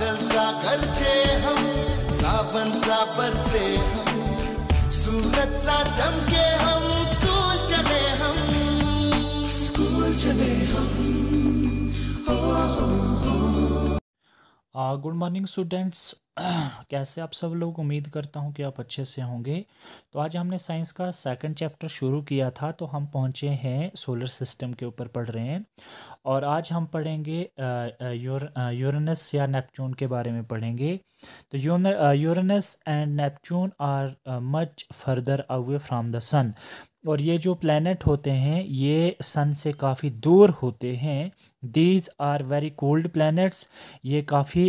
बादल सा गरजे हम सावन सा बरसे हम सूरज सा चमके हम स्कूल चले हम स्कूल चले हम ओ, ओ, ओ। गुड मॉर्निंग स्टूडेंट्स कैसे आप सब लोग उम्मीद करता हूँ कि आप अच्छे से होंगे तो आज हमने साइंस का सेकंड चैप्टर शुरू किया था तो हम पहुँचे हैं सोलर सिस्टम के ऊपर पढ़ रहे हैं और आज हम पढ़ेंगे यूर यूरनस या नेपच्यून के बारे में पढ़ेंगे तो Uranus and Neptune are much further away from the sun और ये जो प्लानट होते हैं ये सन से काफ़ी दूर होते हैं these are very cold planets ये काफ़ी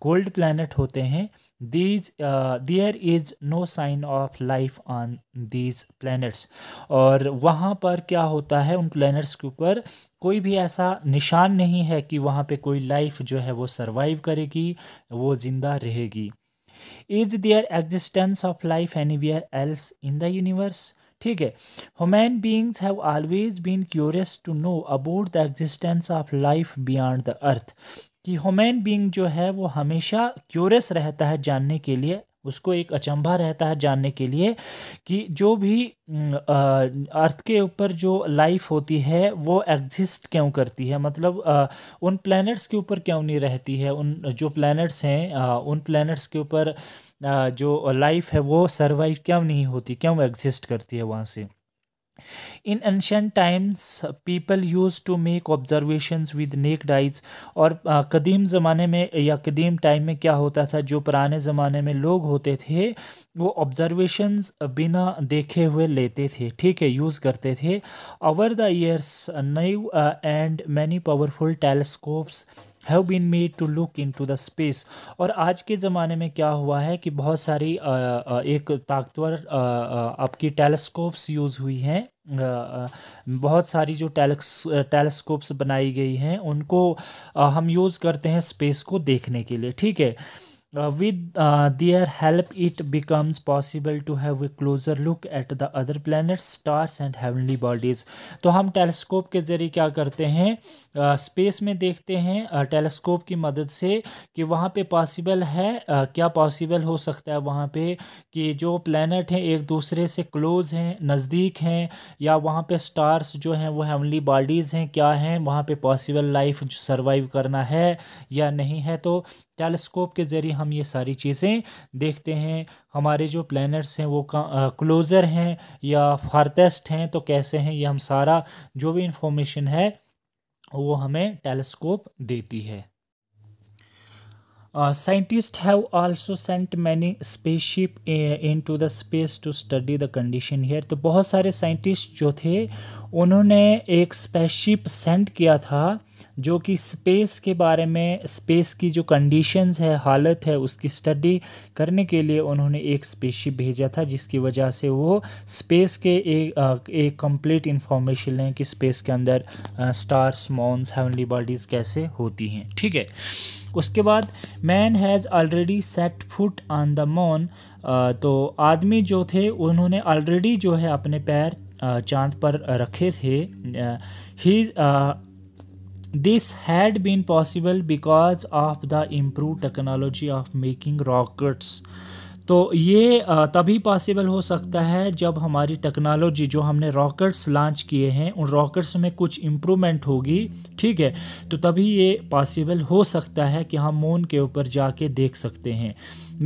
कोल्ड प्लानट होते हैं these there is no sign of life on these planets और वहाँ पर क्या होता है उन प्लैनेट्स के ऊपर कोई भी ऐसा निशान नहीं है कि वहाँ पे कोई लाइफ जो है वो सरवाइव करेगी वो ज़िंदा रहेगी is there existence of life anywhere else in the universe ठीक है human beings have always been curious to know about the existence of life beyond the earth कि ह्यूमन बींग जो है वो हमेशा क्यूरियस रहता है जानने के लिए उसको एक अचंभा रहता है जानने के लिए कि जो भी अर्थ के ऊपर जो लाइफ होती है वो एग्जिस्ट क्यों करती है मतलब उन प्लैनेट्स के ऊपर क्यों नहीं रहती है उन जो प्लैनेट्स हैं उन प्लैनेट्स के ऊपर जो लाइफ है वो सर्वाइव क्यों नहीं होती क्यों एग्जिस्ट करती है वहाँ से in ancient times people use to make observations with naked eyes और कदीम ज़माने में या कदीम टाइम में क्या होता था जो पुराने ज़माने में लोग होते थे वो ऑब्जर्वेशंस बिना देखे हुए लेते थे ठीक है यूज़ करते थे ओवर द ईयर्स नई and many powerful telescopes have been made to look into the space और आज के ज़माने में क्या हुआ है कि बहुत सारी एक ताकतवर आपकी टेलीस्कोप्स यूज़ हुई हैं बहुत सारी जो टेलेक्स टेलीस्कोप्स बनाई गई हैं उनको हम यूज़ करते हैं स्पेस को देखने के लिए ठीक है Uh, with uh, their help, it becomes possible to have a closer look at the other planets, stars and heavenly bodies. तो हम टेलीस्कोप के ज़रिए क्या करते हैं स्पेस uh, में देखते हैं टेलीस्कोप uh, की मदद से कि वहाँ पे पॉसिबल है uh, क्या पॉसिबल हो सकता है वहाँ पे कि जो प्लानट हैं एक दूसरे से क्लोज हैं नज़दीक हैं या वहाँ पे स्टार्स जो हैं वो हेवनली बॉडीज़ हैं क्या हैं वहाँ पे पॉसिबल लाइफ सर्वाइव करना है या नहीं है तो टेलीस्कोप के ज़रिए हम हम ये सारी चीज़ें देखते हैं हमारे जो प्लैनेट्स हैं वो क्लोज़र हैं या फारतेस्ट हैं तो कैसे हैं ये हम सारा जो भी इंफॉर्मेशन है वो हमें टेलीस्कोप देती है have have sent many spaceship into the space to study the condition here तो बहुत सारे साइंटिस्ट जो थे उन्होंने एक स्पेसशिप सेंड किया था जो कि स्पेस के बारे में स्पेस की जो कंडीशंस है हालत है उसकी स्टडी करने के लिए उन्होंने एक स्पेसशिप भेजा था जिसकी वजह से वो स्पेस के एक एक कंप्लीट इन्फॉर्मेशन लें कि स्पेस के अंदर स्टार्स मॉन्स हेवनली बॉडीज़ कैसे होती हैं ठीक है उसके बाद man has already set foot on the moon तो आदमी जो थे उन्होंने ऑलरेडी जो है अपने पैर चांद पर रखे थे ही this had been possible because of the improve technology of making rockets तो ये तभी पॉसिबल हो सकता है जब हमारी टेक्नोलॉजी जो हमने रॉकेट्स लॉन्च किए हैं उन रॉकेट्स में कुछ इम्प्रूवमेंट होगी ठीक है तो तभी ये पॉसिबल हो सकता है कि हम मून के ऊपर जाके देख सकते हैं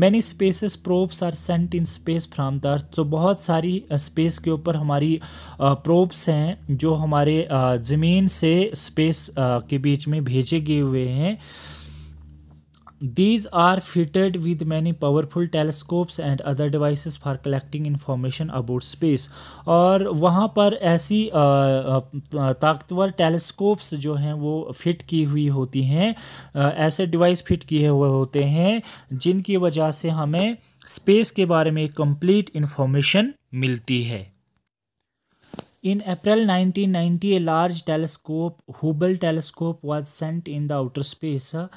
many spaces probes are sent in space from the earth तो बहुत सारी स्पेस के ऊपर हमारी प्रोब्स हैं जो हमारे ज़मीन से स्पेस के बीच में भेजे गए हुए हैं These are fitted with many powerful telescopes and other devices for collecting information about space और वहाँ पर ऐसी ताकतवर telescopes जो हैं वो fit की हुई होती हैं ऐसे device fit किए हुए होते हैं जिनकी वजह से हमें space के बारे में complete information मिलती है In April 1990, a large telescope, Hubble telescope, was sent in the outer space. Uh,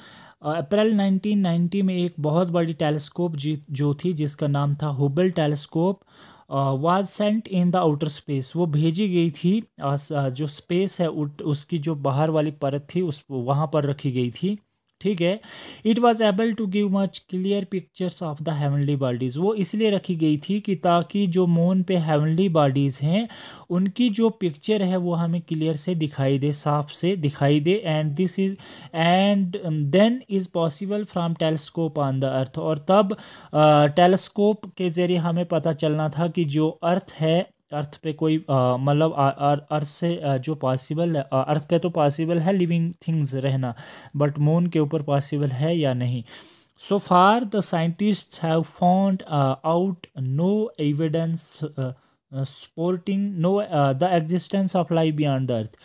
अप्रैल 1990 में एक बहुत बड़ी टेलीस्कोप जी जो थी जिसका नाम था Hubble telescope was sent in the outer space वो भेजी गई थी जो स्पेस है उसकी जो बाहर वाली परत थी उस वहाँ पर रखी गई थी ठीक है it was able to give much clear pictures of the heavenly bodies वो इसलिए रखी गई थी कि ताकि जो मून पे हेवनली बॉडीज़ हैं उनकी जो पिक्चर है वो हमें क्लियर से दिखाई दे साफ से दिखाई दे and this is and then is possible from telescope on the earth और तब टेलीस्कोप के ज़रिए हमें पता चलना था कि जो अर्थ है अर्थ पे कोई मतलब अर्थ से जो पॉसिबल है अर्थ पे तो पॉसिबल है लिविंग थिंग्स रहना बट मून के ऊपर पॉसिबल है या नहीं so far the scientist have found out no evidence supporting no the existence of life beyond the earth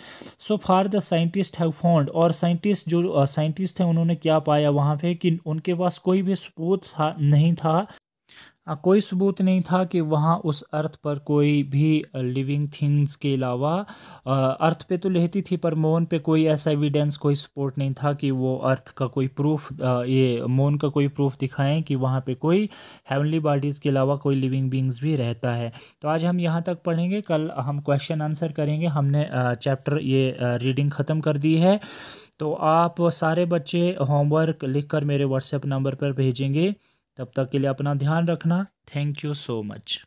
so far the scientist have found और साइंटिस्ट जो scientist थे उन्होंने क्या पाया वहाँ पे कि उनके पास कोई भी सपोर्ट था नहीं था हाँ, कोई सबूत नहीं था कि वहाँ उस अर्थ पर कोई भी लिविंग थिंग्स के अलावा अर्थ पे तो लेती थी पर मोन पे कोई ऐसा एविडेंस कोई सपोर्ट नहीं था कि वो अर्थ का कोई प्रूफ ये मोन का कोई प्रूफ दिखाएं कि वहाँ पे कोई हेवनली बॉडीज़ के अलावा कोई लिविंग बींग्स भी रहता है तो आज हम यहाँ तक पढ़ेंगे कल हम क्वेश्चन आंसर करेंगे हमने चैप्टर ये रीडिंग ख़त्म कर दी है तो आप सारे बच्चे होमवर्क लिख मेरे व्हाट्सएप नंबर पर भेजेंगे तब तक के लिए अपना ध्यान रखना थैंक यू सो मच